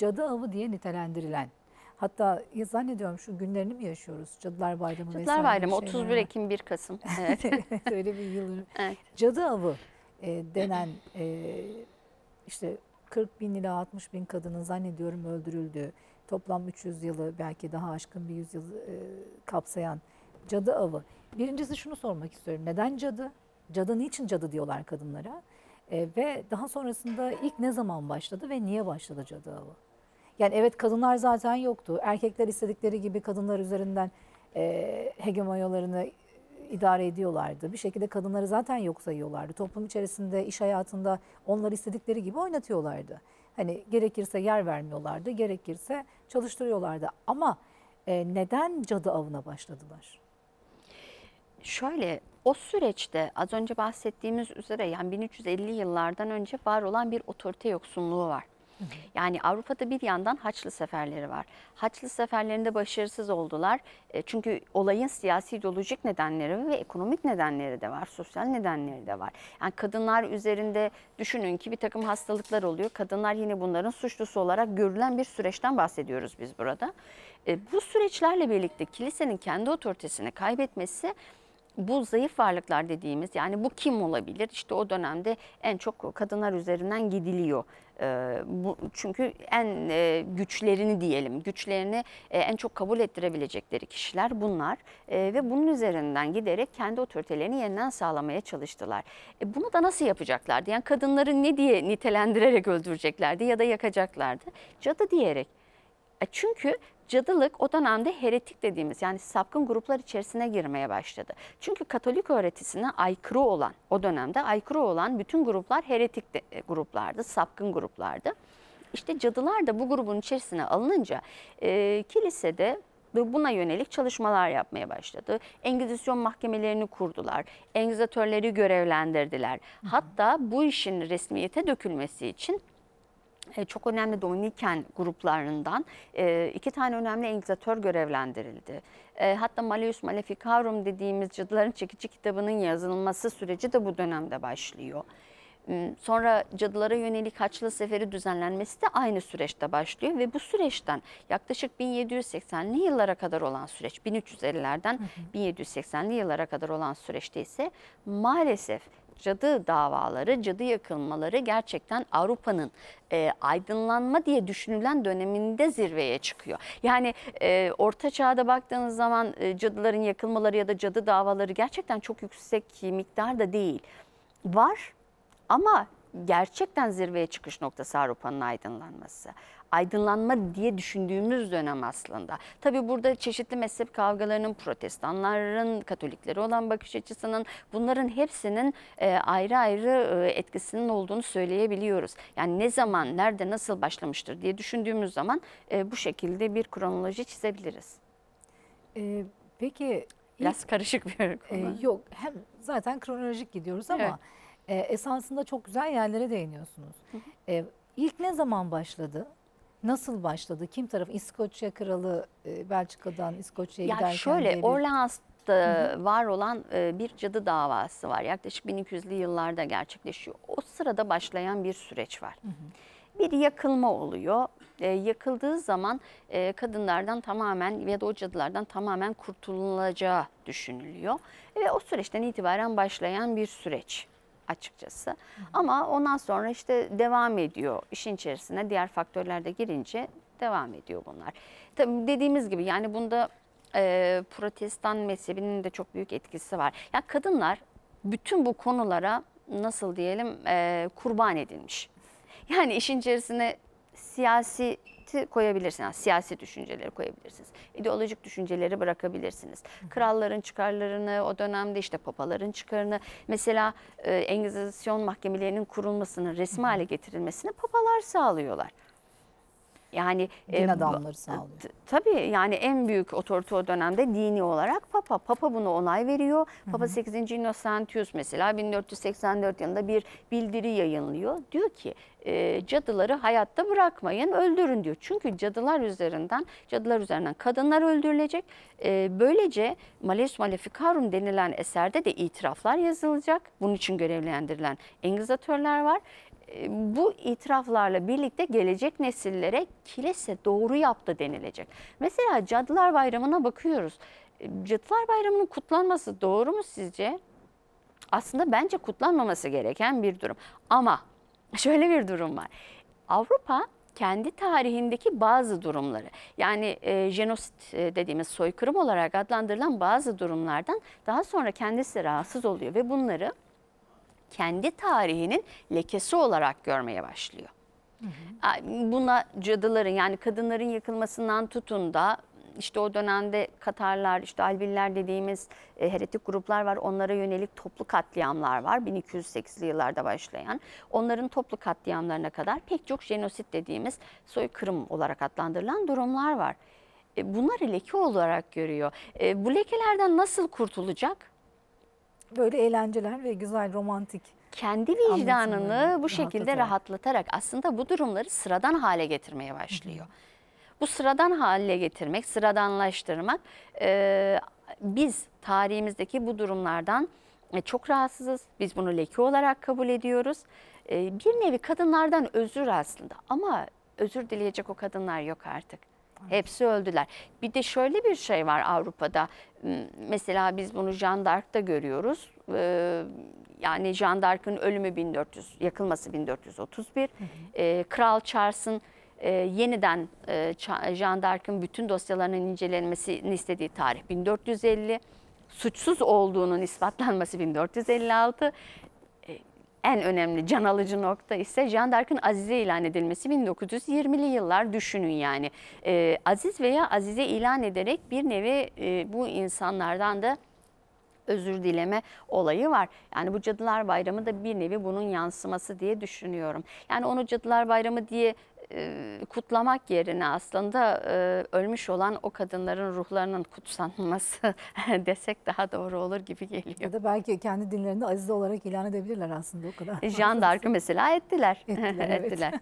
cadı avı diye nitelendirilen Hatta ya zannediyorum şu günlerini mi yaşıyoruz? Cadılar Bayramı Cadılar vesaire. Bayramı 31 Ekim 1 Kasım. Evet. Öyle bir yıl. Evet. Cadı avı e, denen e, işte 40 bin ila 60 bin kadının zannediyorum öldürüldüğü toplam 300 yılı belki daha aşkın bir yüzyıl e, kapsayan cadı avı. Birincisi şunu sormak istiyorum. Neden cadı? Cadı niçin cadı diyorlar kadınlara? E, ve daha sonrasında ilk ne zaman başladı ve niye başladı cadı avı? Yani evet kadınlar zaten yoktu. Erkekler istedikleri gibi kadınlar üzerinden e, hegemonyalarını idare ediyorlardı. Bir şekilde kadınları zaten yok sayıyorlardı. Toplum içerisinde, iş hayatında onları istedikleri gibi oynatıyorlardı. Hani gerekirse yer vermiyorlardı, gerekirse çalıştırıyorlardı. Ama e, neden cadı avına başladılar? Şöyle o süreçte az önce bahsettiğimiz üzere yani 1350 yıllardan önce var olan bir otorite yoksunluğu var. Yani Avrupa'da bir yandan Haçlı seferleri var. Haçlı seferlerinde başarısız oldular. E, çünkü olayın siyasi ideolojik nedenleri ve ekonomik nedenleri de var. Sosyal nedenleri de var. Yani kadınlar üzerinde düşünün ki bir takım hastalıklar oluyor. Kadınlar yine bunların suçlusu olarak görülen bir süreçten bahsediyoruz biz burada. E, bu süreçlerle birlikte kilisenin kendi otoritesini kaybetmesi bu zayıf varlıklar dediğimiz yani bu kim olabilir? İşte o dönemde en çok kadınlar üzerinden gidiliyor. Ee, çünkü en e, güçlerini diyelim, güçlerini e, en çok kabul ettirebilecekleri kişiler bunlar ee, ve bunun üzerinden giderek kendi otoritelerini yeniden sağlamaya çalıştılar. E, bunu da nasıl yapacaklardı? Yani kadınları ne diye nitelendirerek öldüreceklerdi ya da yakacaklardı? Cadı diyerek. çünkü cadılık o dönemde heretik dediğimiz yani sapkın gruplar içerisine girmeye başladı. Çünkü Katolik öğretisine aykırı olan o dönemde aykırı olan bütün gruplar heretik de, e, gruplardı, sapkın gruplardı. İşte cadılar da bu grubun içerisine alınınca e, kilisede buna yönelik çalışmalar yapmaya başladı. Engizisyon mahkemelerini kurdular. Engizatörleri görevlendirdiler. Hı hı. Hatta bu işin resmiyete dökülmesi için e, çok önemli Dominiken gruplarından e, iki tane önemli enkizatör görevlendirildi. E, hatta Malleus Maleficarum dediğimiz Cadıların Çekici kitabının yazılması süreci de bu dönemde başlıyor. Hmm, sonra cadılara yönelik Haçlı Seferi düzenlenmesi de aynı süreçte başlıyor ve bu süreçten yaklaşık 1780'li yıllara kadar olan süreç, 1350'lerden 1780'li yıllara kadar olan süreçte ise maalesef cadı davaları, cadı yakılmaları gerçekten Avrupa'nın e, aydınlanma diye düşünülen döneminde zirveye çıkıyor. Yani e, Orta Çağ'da baktığınız zaman e, cadıların yakılmaları ya da cadı davaları gerçekten çok yüksek miktarda değil. Var ama gerçekten zirveye çıkış noktası Avrupa'nın aydınlanması aydınlanma diye düşündüğümüz dönem aslında. Tabi burada çeşitli mezhep kavgalarının, protestanların, katolikleri olan bakış açısının bunların hepsinin e, ayrı ayrı e, etkisinin olduğunu söyleyebiliyoruz. Yani ne zaman, nerede, nasıl başlamıştır diye düşündüğümüz zaman e, bu şekilde bir kronoloji çizebiliriz. Ee, peki... Biraz karışık bir konu. E, yok hem zaten kronolojik gidiyoruz ama... Evet e, esasında çok güzel yerlere değiniyorsunuz. Hı hı. E, ilk ne zaman başladı? nasıl başladı? Kim taraf? İskoçya kralı e, Belçika'dan İskoçya'ya giderken. Ya şöyle bir... Orleans'ta var olan e, bir cadı davası var. Yaklaşık 1200'lü yıllarda gerçekleşiyor. O sırada başlayan bir süreç var. Hı hı. Bir yakılma oluyor. E, yakıldığı zaman e, kadınlardan tamamen ve de o cadılardan tamamen kurtululacağı düşünülüyor. Ve o süreçten itibaren başlayan bir süreç açıkçası. Hı hı. Ama ondan sonra işte devam ediyor işin içerisine diğer faktörler de girince devam ediyor bunlar. Tabii dediğimiz gibi yani bunda e, protestan mezhebinin de çok büyük etkisi var. Ya yani kadınlar bütün bu konulara nasıl diyelim e, kurban edilmiş. Yani işin içerisine siyasi cumhuriyeti koyabilirsiniz. Yani siyasi düşünceleri koyabilirsiniz. İdeolojik düşünceleri bırakabilirsiniz. Kralların çıkarlarını, o dönemde işte papaların çıkarını, mesela e, Engizisyon mahkemelerinin kurulmasını resmi hale getirilmesini papalar sağlıyorlar. Yani din e, adamları e, sağlıyor. Tabii yani en büyük otorite o dönemde dini olarak Papa. Papa bunu onay veriyor. Papa Hı -hı. 8. Innocentius mesela 1484 yılında bir bildiri yayınlıyor. Diyor ki e, cadıları hayatta bırakmayın öldürün diyor. Çünkü cadılar üzerinden cadılar üzerinden kadınlar öldürülecek. E, böylece Maleus Maleficarum denilen eserde de itiraflar yazılacak. Bunun için görevlendirilen engizatörler var. Ee, bu itiraflarla birlikte gelecek nesillere kilise doğru yaptı denilecek. Mesela Cadılar Bayramı'na bakıyoruz. Ee, Cadılar Bayramı'nın kutlanması doğru mu sizce? Aslında bence kutlanmaması gereken bir durum. Ama şöyle bir durum var. Avrupa kendi tarihindeki bazı durumları yani e, jenosit e, dediğimiz soykırım olarak adlandırılan bazı durumlardan daha sonra kendisi rahatsız oluyor ve bunları kendi tarihinin lekesi olarak görmeye başlıyor. Hı hı. Buna cadıların yani kadınların yıkılmasından tutun da işte o dönemde Katarlar, işte Albiller dediğimiz e, heretik gruplar var. Onlara yönelik toplu katliamlar var. 1208'li yıllarda başlayan. Onların toplu katliamlarına kadar pek çok jenosit dediğimiz soykırım olarak adlandırılan durumlar var. E, bunları leke olarak görüyor. E, bu lekelerden nasıl kurtulacak? böyle eğlenceler ve güzel romantik kendi vicdanını bu şekilde rahatlatarak aslında bu durumları sıradan hale getirmeye başlıyor. Bu sıradan hale getirmek, sıradanlaştırmak e, biz tarihimizdeki bu durumlardan e, çok rahatsızız. Biz bunu leke olarak kabul ediyoruz. E, bir nevi kadınlardan özür aslında ama özür dileyecek o kadınlar yok artık. Hepsi öldüler. Bir de şöyle bir şey var Avrupa'da. Hmm, mesela biz bunu Jean d'Arc'ta görüyoruz. Ee, yani jandarkın ölümü 1400, yakılması 1431. Ee, Kral Charles'ın e, yeniden e, jandarkın bütün dosyalarının incelenmesini istediği tarih 1450. Suçsuz olduğunun ispatlanması 1456 en önemli can alıcı nokta ise Jean d'Arc'ın Azize ilan edilmesi 1920'li yıllar düşünün yani. E, aziz veya Azize ilan ederek bir nevi e, bu insanlardan da özür dileme olayı var. Yani bu Cadılar Bayramı da bir nevi bunun yansıması diye düşünüyorum. Yani onu Cadılar Bayramı diye e, kutlamak yerine aslında e, ölmüş olan o kadınların ruhlarının kutsanması desek daha doğru olur gibi geliyor. Ya da belki kendi dinlerinde azize olarak ilan edebilirler aslında o kadar. E, Jean d'Arc'ı mesela ettiler. Ettiler. ettiler.